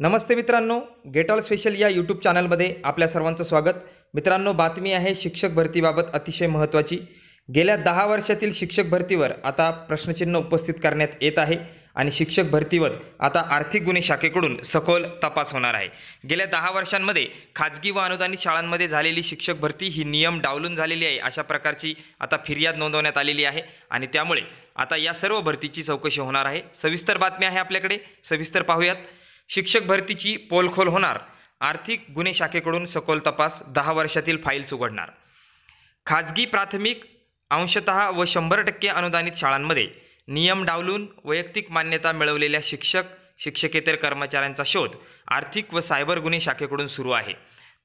नमस्ते मित्रांनो get all special या YouTube चॅनलमध्ये आपल्या सर्वांचं स्वागत मित्रांनो बातमी आहे शिक्षक भरतीबाबत अतिशय महत्त्वाची गेल्या दहा वर्षातील शिक्षक भरतीवर आता प्रश्नचिन्ह उपस्थित करण्यात येत आहे आणि शिक्षक भरतीवर आता आर्थिक गुन्हे शाखेकडून सखोल तपास होणार आहे गेल्या दहा वर्षांमध्ये खाजगी व अनुदानित शाळांमध्ये झालेली शिक्षक भरती ही नियम डावलून झालेली आहे अशा प्रकारची आता फिर्याद नोंदवण्यात आलेली आहे आणि त्यामुळे आता या सर्व भरतीची चौकशी होणार आहे सविस्तर बातमी आहे आपल्याकडे सविस्तर पाहूयात शिक्षक भरतीची पोलखोल होणार आर्थिक गुन्हे शाखेकडून सखोल तपास दहा वर्षातील फाईल्स उघडणार खाजगी प्राथमिक अंशत व शंभर टक्के अनुदानित शाळांमध्ये नियम डावलून वैयक्तिक मान्यता मिळवलेल्या शिक्षक शिक्षकेतर कर्मचाऱ्यांचा शोध आर्थिक व सायबर गुन्हे शाखेकडून सुरू आहे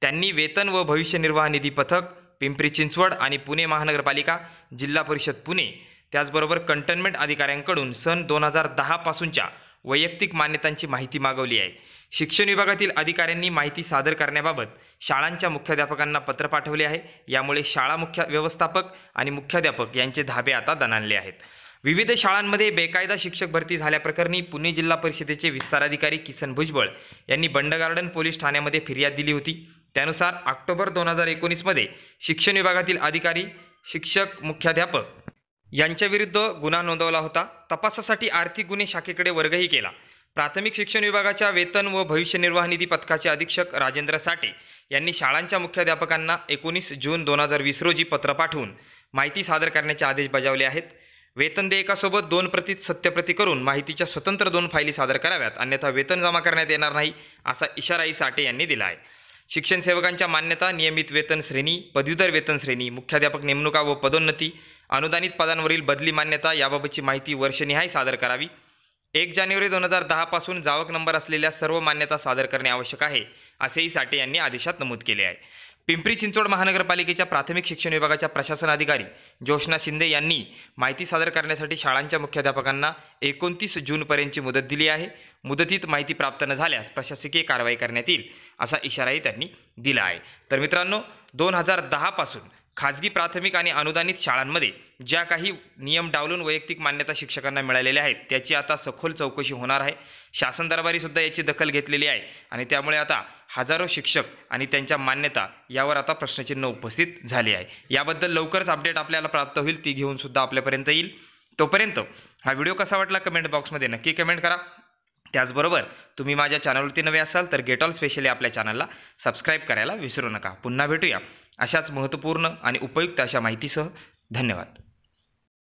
त्यांनी वेतन व भविष्य निर्वाह निधी पथक पिंपरी चिंचवड आणि पुणे महानगरपालिका जिल्हा परिषद पुणे त्याचबरोबर कंटेनमेंट अधिकाऱ्यांकडून सन दोन हजार दहापासूनच्या वैयक्तिक मान्यतांची माहिती मागवली आहे शिक्षण विभागातील अधिकाऱ्यांनी माहिती सादर करण्याबाबत शाळांच्या मुख्याध्यापकांना पत्र पाठवले आहे यामुळे शाळा मुख्य व्यवस्थापक आणि मुख्याध्यापक यांचे धाबे आता दणाणले आहेत विविध शाळांमध्ये बेकायदा शिक्षक भरती झाल्याप्रकरणी पुणे जिल्हा परिषदेचे विस्ताराधिकारी किसन भुजबळ यांनी बंड गार्डन पोलीस ठाण्यामध्ये फिर्याद दिली होती त्यानुसार ऑक्टोबर दोन हजार एकोणीसमध्ये शिक्षण विभागातील अधिकारी शिक्षक मुख्याध्यापक यांच्याविरुद्ध गुन्हा नोंदवला होता तपासासाठी आर्थिक गुन्हे शाखेकडे वर्गही केला प्राथमिक शिक्षण विभागाच्या वेतन व भविष्य निर्वाह निधी पथकाचे अधीक्षक राजेंद्र साठे यांनी शाळांच्या मुख्याध्यापकांना एकोणीस जून दोन हजार वीस रोजी पत्र पाठवून माहिती सादर करण्याचे आदेश बजावले आहेत वेतन देयकासोबत दोन प्रतीत सत्यप्रती करून माहितीच्या स्वतंत्र दोन फायली सादर कराव्यात अन्यथा वेतन जमा करण्यात येणार नाही असा इशाराही साठे यांनी दिला आहे शिक्षण सेवकांच्या मान्यता नियमित वेतन श्रेणी पदव्युत्तर वेतन श्रेणी मुख्याध्यापक नेमणुका व पदोन्नती अनुदानित पदांवरील बदली मान्यता याबाबतची माहिती वर्षनिहाय सादर करावी एक जानेवारी दोन हजार दहापासून जावक नंबर असलेल्या सर्व मान्यता सादर करणे आवश्यक आहे असेही साठे यांनी आदेशात नमूद केले आहे पिंपरी चिंचवड महानगरपालिकेच्या प्राथमिक शिक्षण विभागाच्या प्रशासनाधिकारी ज्योष्णा शिंदे यांनी माहिती सादर करण्यासाठी शाळांच्या मुख्याध्यापकांना एकोणतीस जूनपर्यंतची मुदत दिली आहे मुदतीत माहिती प्राप्त न झाल्यास प्रशासकीय कारवाई करण्यात येईल असा इशाराही त्यांनी दिला आहे तर मित्रांनो दोन हजार दहापासून खाजगी प्राथमिक आणि अनुदानित शाळांमध्ये ज्या काही नियम डावलून वैयक्तिक मान्यता शिक्षकांना मिळालेल्या आहेत त्याची आता सखोल चौकशी होणार आहे शासन दरबारीसुद्धा याची दखल घेतलेली आहे आणि त्यामुळे आता हजारो शिक्षक आणि त्यांच्या मान्यता यावर आता प्रश्नचिन्ह उपस्थित झाले आहे याबद्दल लवकरच अपडेट आपल्याला प्राप्त होईल ती घेऊनसुद्धा आपल्यापर्यंत येईल तोपर्यंत हा व्हिडिओ कसा वाटला कमेंट बॉक्समध्ये नक्की कमेंट करा त्याचबरोबर तुम्ही माझ्या चॅनलवरती नवे असाल तर गेट ऑल स्पेशली आपल्या चॅनलला सबस्क्राईब करायला विसरू नका पुन्हा भेटूया अशाच महत्त्वपूर्ण आणि उपयुक्त अशा माहितीसह धन्यवाद